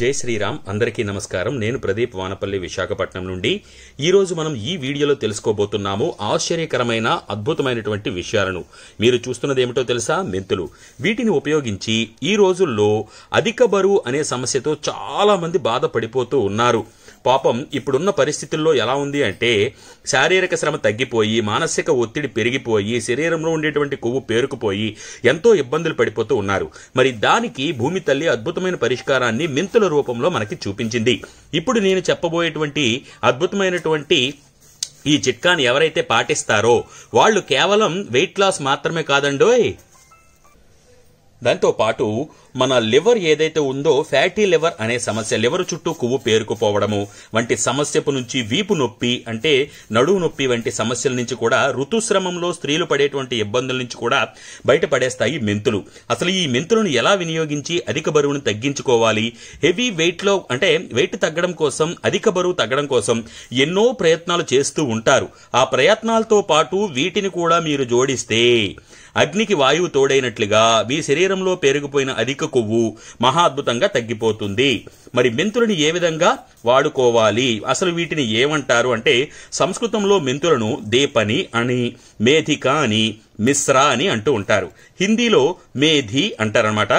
జై శ్రీరామ్ అందరికీ నమస్కారం నేను ప్రదీప్ వానపల్లి విశాఖపట్నం నుండి ఈరోజు మనం ఈ వీడియోలో తెలుసుకోబోతున్నాము ఆశ్చర్యకరమైన అద్భుతమైనటువంటి విషయాలను మీరు చూస్తున్నది ఏమిటో తెలుసా మెంతులు వీటిని ఉపయోగించి ఈ రోజుల్లో అధిక బరువు అనే సమస్యతో చాలామంది బాధపడిపోతూ ఉన్నారు పాపం ఇప్పుడున్న పరిస్థితుల్లో ఎలా ఉంది అంటే శారీరక శ్రమ తగ్గిపోయి మానసిక ఒత్తిడి పెరిగిపోయి శరీరంలో ఉండేటువంటి కొవ్వు పేరుకుపోయి ఎంతో ఇబ్బందులు పడిపోతూ ఉన్నారు మరి దానికి భూమి తల్లి అద్భుతమైన పరిష్కారాన్ని మింతుల రూపంలో మనకి చూపించింది ఇప్పుడు నేను చెప్పబోయేటువంటి అద్భుతమైనటువంటి ఈ చిట్కాని ఎవరైతే పాటిస్తారో వాళ్ళు కేవలం వెయిట్ లాస్ మాత్రమే కాదండోయ్ దాంతో పాటు మన లివర్ ఏదైతే ఉందో ఫ్యాటీ లివర్ అనే సమస్య లివర్ చుట్టూ కొవ్వు పేరుకుపోవడము వంటి సమస్యపు నుంచి వీపు నొప్పి అంటే నడువు నొప్పి వంటి సమస్యల నుంచి కూడా ఋతుశ్రమంలో స్త్రీలు పడేటువంటి ఇబ్బందుల నుంచి కూడా బయటపడేస్తాయి మెంతులు అసలు ఈ మెంతులను ఎలా వినియోగించి అధిక బరువును తగ్గించుకోవాలి హెవీ వెయిట్లో అంటే వెయిట్ తగ్గడం కోసం అధిక బరువు తగ్గడం కోసం ఎన్నో ప్రయత్నాలు చేస్తూ ఉంటారు ఆ ప్రయత్నాలతో పాటు వీటిని కూడా మీరు జోడిస్తే అగ్నికి వాయువు తోడైనట్లుగా మీ శరీరంలో పెరిగిపోయిన అధిక కొవ్వు మహా అద్భుతంగా తగ్గిపోతుంది మరి మెంతులని ఏ విధంగా వాడుకోవాలి అసలు వీటిని ఏమంటారు అంటే సంస్కృతంలో మెంతులను దేపని అని మేధిక అని మిశ్రా అని అంటూ ఉంటారు హిందీలో మేధి అంటారనమాట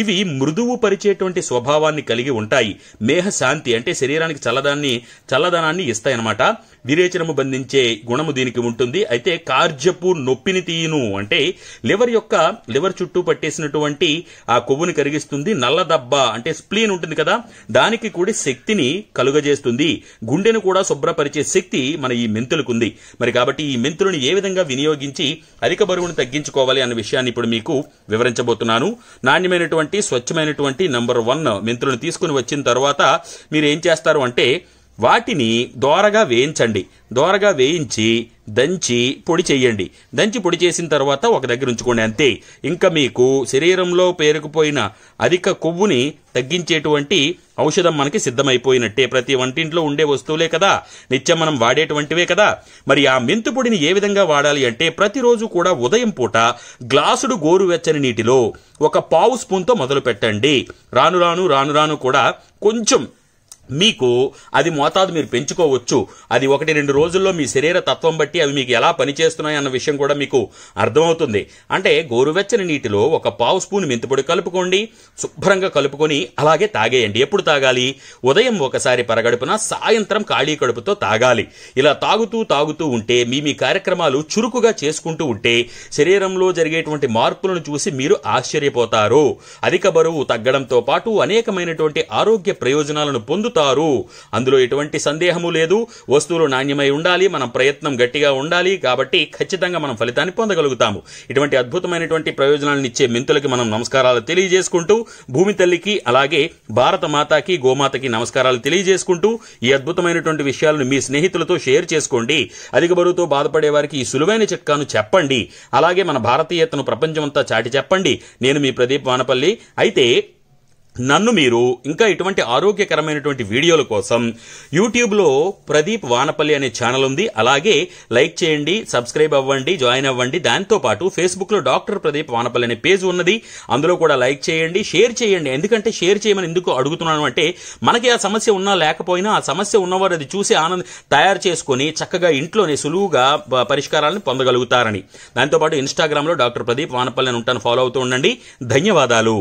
ఇవి మృదువు పరిచేటువంటి స్వభావాన్ని కలిగి ఉంటాయి మేహ శాంతి అంటే శరీరానికి చల్లదాన్ని చల్లదనాన్ని ఇస్తాయన్నమాట విరేచనము బంధించే గుణము దీనికి ఉంటుంది అయితే కార్జపు నొప్పిని తీయును అంటే లివర్ యొక్క లివర్ చుట్టూ పట్టేసినటువంటి ఆ కొవ్వుని కరిగిస్తుంది నల్లదబ్బ అంటే స్ప్లీన్ ఉంటుంది కదా దానికి కూడా శక్తిని కలుగజేస్తుంది గుండెను కూడా శుభ్రపరిచే శక్తి మన ఈ మెంతులకుంది మరి కాబట్టి ఈ మెంతులను ఏ విధంగా వినియోగించి అధిక అధిక బరువును తగ్గించుకోవాలి అన్న విషయాన్ని ఇప్పుడు మీకు వివరించబోతున్నాను నాణ్యమైనటువంటి స్వచ్ఛమైనటువంటి నంబర్ వన్ మెంతులను తీసుకుని వచ్చిన తర్వాత మీరు ఏం చేస్తారు అంటే వాటిని దోరగా వేయించండి దోరగా వేయించి దంచి పొడి చేయండి దంచి పొడి చేసిన తర్వాత ఒక దగ్గర ఉంచుకోండి అంతే ఇంకా మీకు శరీరంలో పేరుకుపోయిన అధిక కొవ్వుని తగ్గించేటువంటి ఔషధం మనకి సిద్ధమైపోయినట్టే ప్రతి వంటింట్లో ఉండే వస్తువులే కదా నిత్యం మనం వాడేటువంటివే కదా మరి ఆ మెంతు పొడిని ఏ విధంగా వాడాలి అంటే ప్రతిరోజు కూడా ఉదయం పూట గ్లాసుడు గోరువెచ్చని నీటిలో ఒక పావు స్పూన్తో మొదలు పెట్టండి రాను రాను రాను రాను కూడా కొంచెం మీకు అది మోతాదు మీరు పెంచుకోవచ్చు అది ఒకటి రెండు రోజుల్లో మీ శరీర తత్వం బట్టి అవి మీకు ఎలా పనిచేస్తున్నాయి అన్న విషయం కూడా మీకు అర్థమవుతుంది అంటే గోరువెచ్చని నీటిలో ఒక పావు స్పూన్ మెంతిపొడి కలుపుకోండి శుభ్రంగా కలుపుకొని అలాగే తాగేయండి ఎప్పుడు తాగాలి ఉదయం ఒకసారి పరగడుపున సాయంత్రం ఖాళీ కడుపుతో తాగాలి ఇలా తాగుతూ తాగుతూ ఉంటే మీ మీ కార్యక్రమాలు చురుకుగా చేసుకుంటూ ఉంటే శరీరంలో జరిగేటువంటి మార్పులను చూసి మీరు ఆశ్చర్యపోతారు అధిక బరువు తగ్గడంతో పాటు అనేకమైనటువంటి ఆరోగ్య ప్రయోజనాలను పొందుతారు పొందుతారు అందులో ఎటువంటి సందేహము లేదు వస్తువులు నాణ్యమై ఉండాలి మనం ప్రయత్నం గట్టిగా ఉండాలి కాబట్టి ఖచ్చితంగా మనం ఫలితాన్ని పొందగలుగుతాము ఇటువంటి అద్భుతమైనటువంటి ప్రయోజనాలను ఇచ్చే మెంతులకి మనం నమస్కారాలు తెలియజేసుకుంటూ భూమి తల్లికి అలాగే భారత మాతాకి గోమాతకి నమస్కారాలు తెలియజేసుకుంటూ ఈ అద్భుతమైనటువంటి విషయాలను మీ స్నేహితులతో షేర్ చేసుకోండి అధిక బరువుతో బాధపడే వారికి ఈ సులువైన చిట్కాను చెప్పండి అలాగే మన భారతీయతను ప్రపంచమంతా చాటి చెప్పండి నేను మీ ప్రదీప్ వానపల్లి అయితే నన్ను మీరు ఇంకా ఇటువంటి ఆరోగ్యకరమైనటువంటి వీడియోల కోసం యూట్యూబ్లో ప్రదీప్ వానపల్లి అనే ఛానల్ ఉంది అలాగే లైక్ చేయండి సబ్స్క్రైబ్ అవ్వండి జాయిన్ అవ్వండి దాంతోపాటు ఫేస్బుక్లో డాక్టర్ ప్రదీప్ వానపల్లి అనే పేజ్ ఉన్నది అందులో కూడా లైక్ చేయండి షేర్ చేయండి ఎందుకంటే షేర్ చేయమని ఎందుకు అడుగుతున్నాను అంటే మనకి ఆ సమస్య ఉన్నా లేకపోయినా ఆ సమస్య ఉన్నవారు అది చూసి ఆనంద తయారు చేసుకొని చక్కగా ఇంట్లోనే సులువుగా పరిష్కారాలను పొందగలుగుతారని దాంతోపాటు ఇన్స్టాగ్రామ్లో డాక్టర్ ప్రదీప్ వానపల్లి అని ఉంటాను ఫాలో అవుతూ ఉండండి ధన్యవాదాలు